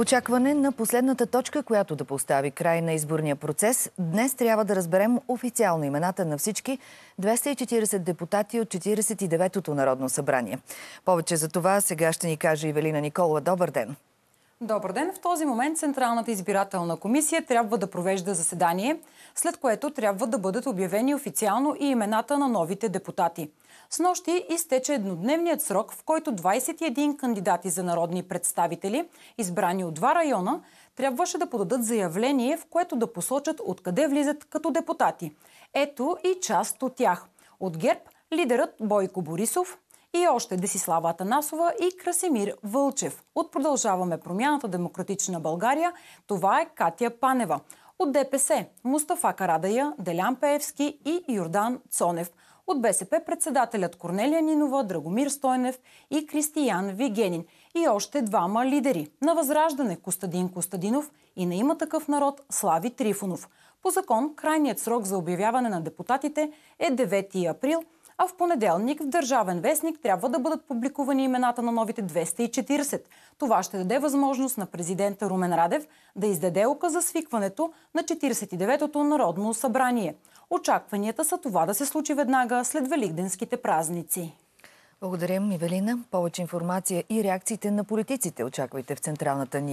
очакване на последната точка, която да постави край на изборния процес, днес трябва да разберем официално имената на всички 240 депутати от 49-тото Народно събрание. Повече за това сега ще ни каже Ивелина Никола. Добър ден! Добър ден! В този момент Централната избирателна комисия трябва да провежда заседание, след което трябва да бъдат обявени официално и имената на новите депутати. С нощи изтече еднодневният срок, в който 21 кандидати за народни представители, избрани от два района, трябваше да подадат заявление, в което да посочат откъде влизат като депутати. Ето и част от тях. От ГЕРБ лидерът Бойко Борисов, и още Десислава Атанасова и Красимир Вълчев. От Продължаваме промяната Демократична България. Това е Катя Панева. От ДПС Мустафа Карадая, Делян Пеевски и Йордан Цонев. От БСП председателят Корнелия Нинова, Драгомир Стойнев и Кристиян Вигенин. И още двама лидери. На Възраждане Костадин Костадинов и на има такъв народ Слави Трифонов. По закон, крайният срок за обявяване на депутатите е 9 април – а в понеделник в Държавен вестник трябва да бъдат публикувани имената на новите 240. Това ще даде възможност на президента Румен Радев да издаде указ за свикването на 49-тото Народно събрание. Очакванията са това да се случи веднага след Великденските празници. Благодарим, Ивелина. Повече информация и реакциите на политиците очаквайте в централната ни